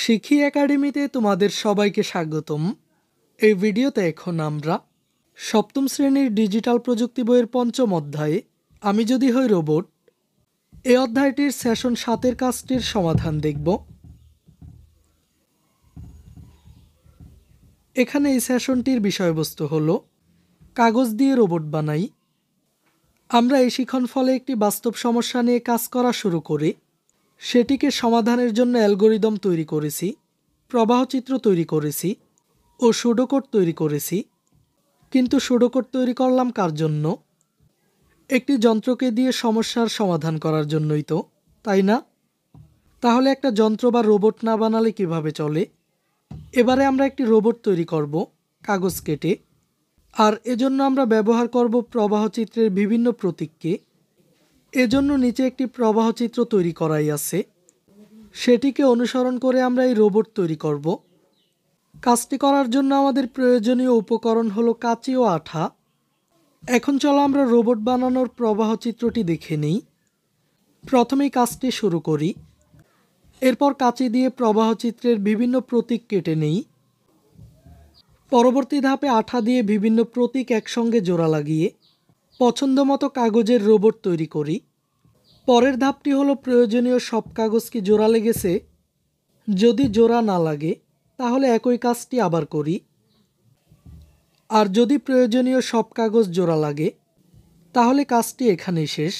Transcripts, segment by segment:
শিখি একাডেমিতে তোমাদের সবাইকে স্বাগতম এই ভিডিওতে এখন আমরা সপ্তম শ্রেণীর ডিজিটাল প্রযুক্তি বইয়ের পঞ্চম অধ্যায়ে আমি যদি হই রোবট এই অধ্যায়টির সেশন সাতের কাজটির সমাধান দেখব এখানে এই সেশনটির বিষয়বস্তু হল কাগজ দিয়ে রোবট বানাই আমরা এই শিখন ফলে একটি বাস্তব সমস্যা নিয়ে কাজ করা শুরু করি সেটিকে সমাধানের জন্য অ্যালগোরিদম তৈরি করেছি প্রবাহচিত্র তৈরি করেছি ও সুডোকোট তৈরি করেছি কিন্তু সুডোকোট তৈরি করলাম কার জন্য একটি যন্ত্রকে দিয়ে সমস্যার সমাধান করার জন্যই তো তাই না তাহলে একটা যন্ত্র বা রোবট না বানালে কিভাবে চলে এবারে আমরা একটি রোবট তৈরি করব কাগজ কেটে আর এজন্য আমরা ব্যবহার করব প্রবাহচিত্রের বিভিন্ন প্রতীককে এজন্য নিচে একটি প্রবাহ চিত্র তৈরি করাই আছে সেটিকে অনুসরণ করে আমরা এই রোবট তৈরি করব কাজটি করার জন্য আমাদের প্রয়োজনীয় উপকরণ হলো কাঁচি ও আঠা এখন চলো আমরা রোবট বানানোর প্রবাহ চিত্রটি দেখে নিই প্রথমেই কাজটি শুরু করি এরপর কাঁচি দিয়ে প্রবাহ চিত্রের বিভিন্ন প্রতীক কেটে নেই পরবর্তী ধাপে আঠা দিয়ে বিভিন্ন প্রতীক একসঙ্গে জোড়া লাগিয়ে পছন্দ মতো কাগজের রোবট তৈরি করি পরের ধাপটি হলো প্রয়োজনীয় সব কাগজ কি জোড়া লেগেছে যদি জোড়া না লাগে তাহলে একই কাজটি আবার করি আর যদি প্রয়োজনীয় সব কাগজ জোড়া লাগে তাহলে কাজটি এখানেই শেষ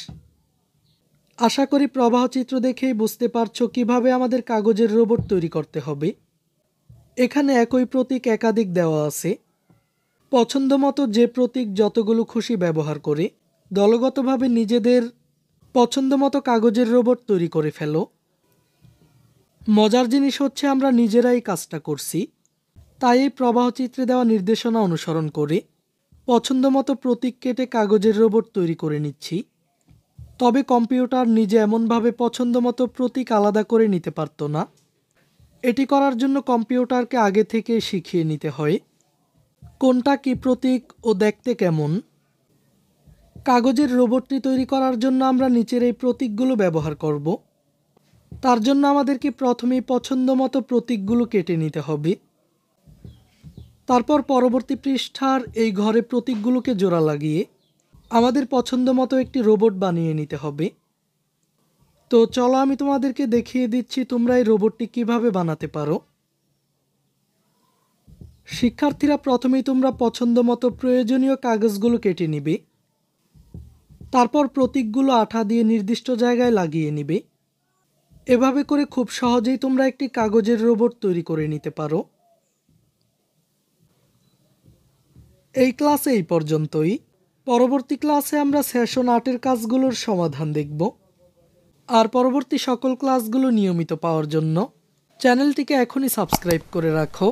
আশা করি প্রবাহ চিত্র দেখেই বুঝতে পারছো কিভাবে আমাদের কাগজের রোবট তৈরি করতে হবে এখানে একই প্রতীক একাধিক দেওয়া আছে পছন্দ মতো যে প্রতীক যতগুলো খুশি ব্যবহার করে দলগতভাবে নিজেদের পছন্দ মতো কাগজের রোবট তৈরি করে ফেলো মজার জিনিস হচ্ছে আমরা নিজেরাই কাজটা করছি তাই এই প্রবাহচিত্রে দেওয়া নির্দেশনা অনুসরণ করে পছন্দ মতো প্রতীক কেটে কাগজের রোবট তৈরি করে নিচ্ছি তবে কম্পিউটার নিজে এমনভাবে পছন্দ মতো প্রতীক আলাদা করে নিতে পারত না এটি করার জন্য কম্পিউটারকে আগে থেকে শিখিয়ে নিতে হয় কোনটা কি প্রতীক ও দেখতে কেমন কাগজের রোবটটি তৈরি করার জন্য আমরা নিচের এই প্রতীকগুলো ব্যবহার করব তার জন্য আমাদেরকে প্রথমেই পছন্দ মতো প্রতীকগুলো কেটে নিতে হবে তারপর পরবর্তী পৃষ্ঠার এই ঘরে প্রতীকগুলোকে জোড়া লাগিয়ে আমাদের পছন্দ মতো একটি রোবট বানিয়ে নিতে হবে তো চলো আমি তোমাদেরকে দেখিয়ে দিচ্ছি তোমরা এই রোবটটি কিভাবে বানাতে পারো শিক্ষার্থীরা প্রথমেই তোমরা পছন্দ মতো প্রয়োজনীয় কাগজগুলো কেটে নিবে তারপর প্রতীকগুলো আঠা দিয়ে নির্দিষ্ট জায়গায় লাগিয়ে নিবে এভাবে করে খুব সহজেই তোমরা একটি কাগজের রোবট তৈরি করে নিতে পারো এই ক্লাসে এই পর্যন্তই পরবর্তী ক্লাসে আমরা সেশন আটের কাজগুলোর সমাধান দেখব আর পরবর্তী সকল ক্লাসগুলো নিয়মিত পাওয়ার জন্য চ্যানেলটিকে এখনই সাবস্ক্রাইব করে রাখো